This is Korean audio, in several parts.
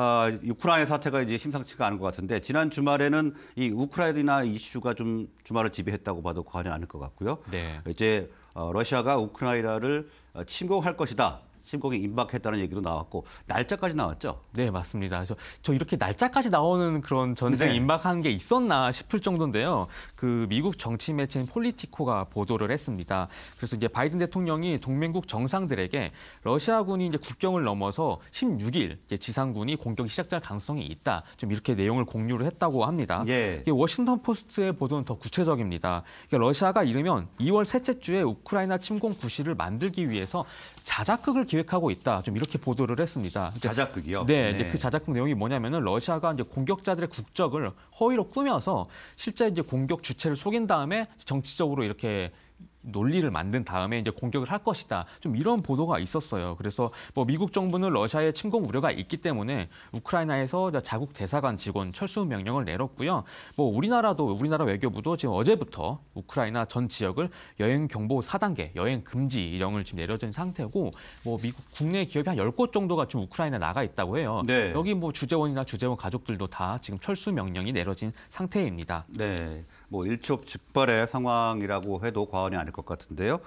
아, 우크라이나 사태가 이제 심상치가 않은 것 같은데 지난 주말에는 이 우크라이나 이슈가 좀 주말을 지배했다고 봐도 과언이 아닐 것 같고요. 네. 이제 어, 러시아가 우크라이나를 침공할 것이다. 심곡에 임박했다는 얘기도 나왔고 날짜까지 나왔죠? 네, 맞습니다. 저, 저 이렇게 날짜까지 나오는 그런 전쟁 네. 임박한 게 있었나 싶을 정도인데요. 그 미국 정치 매체인 폴리티코가 보도를 했습니다. 그래서 이제 바이든 대통령이 동맹국 정상들에게 러시아군이 이제 국경을 넘어서 16일 지상군이 공격이 시작될 가능성이 있다. 좀 이렇게 내용을 공유를 했다고 합니다. 예. 워싱턴 포스트의 보도는 더 구체적입니다. 그러니까 러시아가 이르면 2월 셋째 주에 우크라이나 침공 구실을 만들기 위해서 자작극을 기획 기획하고 있다. 좀 이렇게 보도를 했습니다. 자작극이요? 네, 네. 그 자작극 내용이 뭐냐면은 러시아가 이제 공격자들의 국적을 허위로 꾸며서 실제 이제 공격 주체를 속인 다음에 정치적으로 이렇게 논리를 만든 다음에 이제 공격을 할 것이다. 좀 이런 보도가 있었어요. 그래서 뭐 미국 정부는 러시아의 침공 우려가 있기 때문에 우크라이나에서 자국 대사관 직원 철수 명령을 내렸고요. 뭐 우리나라도 우리나라 외교부도 지금 어제부터 우크라이나 전 지역을 여행 경보 4단계, 여행 금지령을 지금 내려진 상태고 뭐 미국 국내 기업이 한 10곳 정도가 지금 우크라이나 나가 있다고 해요. 네. 여기 뭐 주재원이나 주재원 가족들도 다 지금 철수 명령이 내려진 상태입니다. 네. 뭐 일촉즉발의 상황이라고 해도 과언이 아니 않을 것 같은데요.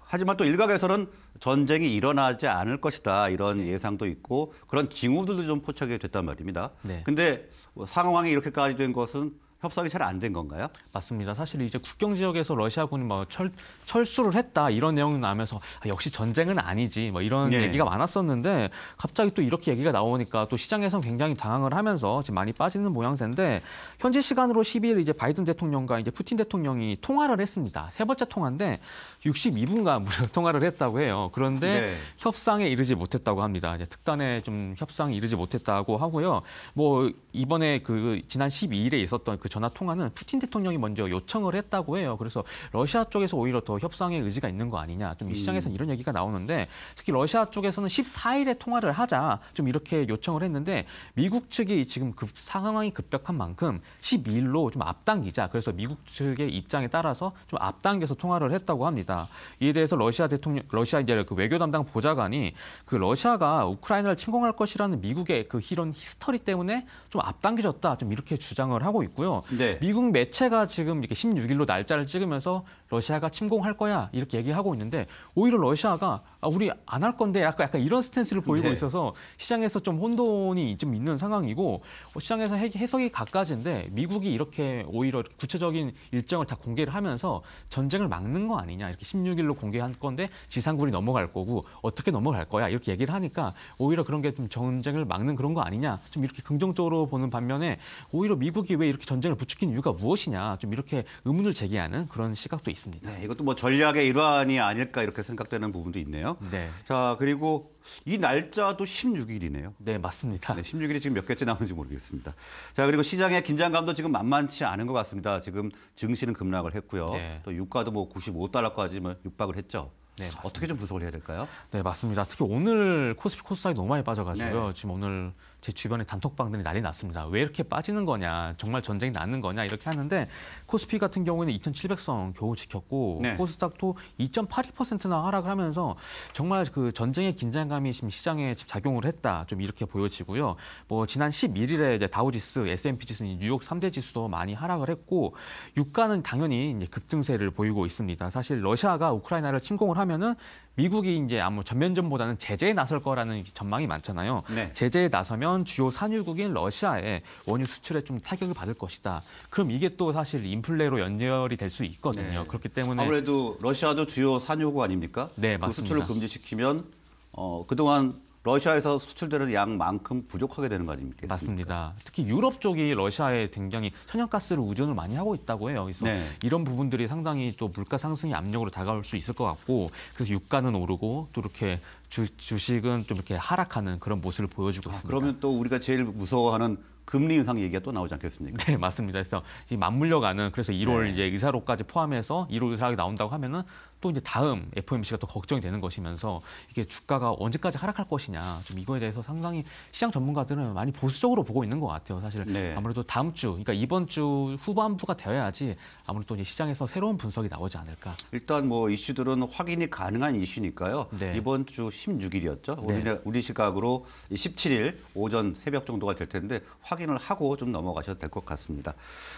하지만 또 일각에서는 전쟁이 일어나지 않을 것이다 이런 네. 예상도 있고 그런 징후들도 좀 포착이 됐단 말입니다. 네. 근데 상황이 이렇게까지 된 것은 협상이 잘 안 된 건가요? 맞습니다. 사실 이제 국경 지역에서 러시아군이 뭐 철, 철수를 했다 이런 내용이 나면서 아, 역시 전쟁은 아니지 뭐 이런 네. 얘기가 많았었는데 갑자기 또 이렇게 얘기가 나오니까 또 시장에선 굉장히 당황을 하면서 지금 많이 빠지는 모양새인데 현지 시간으로 12일 이제 바이든 대통령과 이제 푸틴 대통령이 통화를 했습니다. 세 번째 통화인데 62분간 무려 통화를 했다고 해요. 그런데 네. 협상에 이르지 못했다고 합니다. 이제 특단에 좀 협상에 이르지 못했다고 하고요. 뭐 이번에 그 지난 12일에 있었던 그 전화 통화는 푸틴 대통령이 먼저 요청을 했다고 해요. 그래서 러시아 쪽에서 오히려 더 협상의 의지가 있는 거 아니냐. 좀이 시장에서는 음. 이런 얘기가 나오는데 특히 러시아 쪽에서는 14일에 통화를 하자 좀 이렇게 요청을 했는데 미국 측이 지금 급 상황이 급격한 만큼 12일로 좀 앞당기자. 그래서 미국 측의 입장에 따라서 좀 앞당겨서 통화를 했다고 합니다. 이에 대해서 러시아 대통령 러시아 이제 그 외교 담당 보좌관이 그 러시아가 우크라이나를 침공할 것이라는 미국의 그 이런 히스터리 때문에 좀 앞당겨졌다. 좀 이렇게 주장을 하고 있고요. 네. 미국 매체가 지금 이렇게 16일로 날짜를 찍으면서 러시아가 침공할 거야 이렇게 얘기하고 있는데 오히려 러시아가 아, 우리 안 할 건데 약간, 약간 이런 스탠스를 보이고 네. 있어서 시장에서 좀 혼돈이 좀 있는 상황이고 어, 시장에서 해석이 각가지인데 미국이 이렇게 오히려 구체적인 일정을 다 공개를 하면서 전쟁을 막는 거 아니냐 이렇게 16일로 공개한 건데 지상군이 넘어갈 거고 어떻게 넘어갈 거야 이렇게 얘기를 하니까 오히려 그런 게 좀 전쟁을 막는 그런 거 아니냐 좀 이렇게 긍정적으로 보는 반면에 오히려 미국이 왜 이렇게 전쟁 전쟁을 부추긴 이유가 무엇이냐 좀 이렇게 의문을 제기하는 그런 시각도 있습니다. 네, 이것도 뭐 전략의 일환이 아닐까 이렇게 생각되는 부분도 있네요. 네. 자 그리고 이 날짜도 16일이네요. 네, 맞습니다. 네, 16일이 지금 몇 개째 나오는지 모르겠습니다. 자, 그리고 시장의 긴장감도 지금 만만치 않은 것 같습니다. 지금 증시는 급락을 했고요. 네. 또 유가도 뭐 95달러까지 뭐 육박을 했죠. 네, 어떻게 좀 분석을 해야 될까요? 네, 맞습니다. 특히 오늘 코스피 코스닥이 너무 많이 빠져가지고요. 네. 지금 오늘 제 주변에 단톡방들이 난리 났습니다. 왜 이렇게 빠지는 거냐, 정말 전쟁이 나는 거냐 이렇게 하는데 코스피 같은 경우에는 2,700선 겨우 지켰고 네. 코스닥도 2.81%나 하락을 하면서 정말 그 전쟁의 긴장감이 지금 시장에 작용을 했다 좀 이렇게 보여지고요. 뭐 지난 11일에 이제 다우지스 S&P 지수, 뉴욕 3대 지수도 많이 하락을 했고 유가는 당연히 이제 급등세를 보이고 있습니다. 사실 러시아가 우크라이나를 침공을 하면 하면은 미국이 이제 아무 전면전보다는 제재에 나설 거라는 전망이 많잖아요. 네. 제재에 나서면 주요 산유국인 러시아에 원유 수출에 좀 타격을 받을 것이다. 그럼 이게 또 사실 인플레로 연결이 될 수 있거든요. 네. 그렇기 때문에 아무래도 러시아도 주요 산유국 아닙니까? 네, 맞습니다. 그 수출을 금지시키면 어, 그동안 러시아에서 수출되는 양만큼 부족하게 되는 거 아닙니까? 맞습니다. 특히 유럽 쪽이 러시아에 굉장히 천연가스를 우전을 많이 하고 있다고 해요. 그래서 네. 이런 부분들이 상당히 또 물가 상승의 압력으로 다가올 수 있을 것 같고 그래서 유가는 오르고 또 이렇게 주, 주식은 좀 이렇게 하락하는 그런 모습을 보여주고 아, 있습니다. 아, 그러면 또 우리가 제일 무서워하는 금리 인상 얘기가 또 나오지 않겠습니까? 네, 맞습니다. 그래서 이 맞물려가는 그래서 1월 네. 이제 의사로까지 포함해서 1월 의사록이 나온다고 하면은 또 이제 다음 FOMC가 또 걱정이 되는 것이면서 이게 주가가 언제까지 하락할 것이냐 좀 이거에 대해서 상당히 시장 전문가들은 많이 보수적으로 보고 있는 것 같아요. 사실 네. 아무래도 다음 주 그러니까 이번 주 후반부가 되어야지 아무래도 이제 시장에서 새로운 분석이 나오지 않을까. 일단 뭐 이슈들은 확인이 가능한 이슈니까요. 네. 이번 주 16일이었죠. 우리 우리 시각으로 17일 오전 새벽 정도가 될 텐데 확 확인을 하고 좀 넘어가셔도 될 것 같습니다.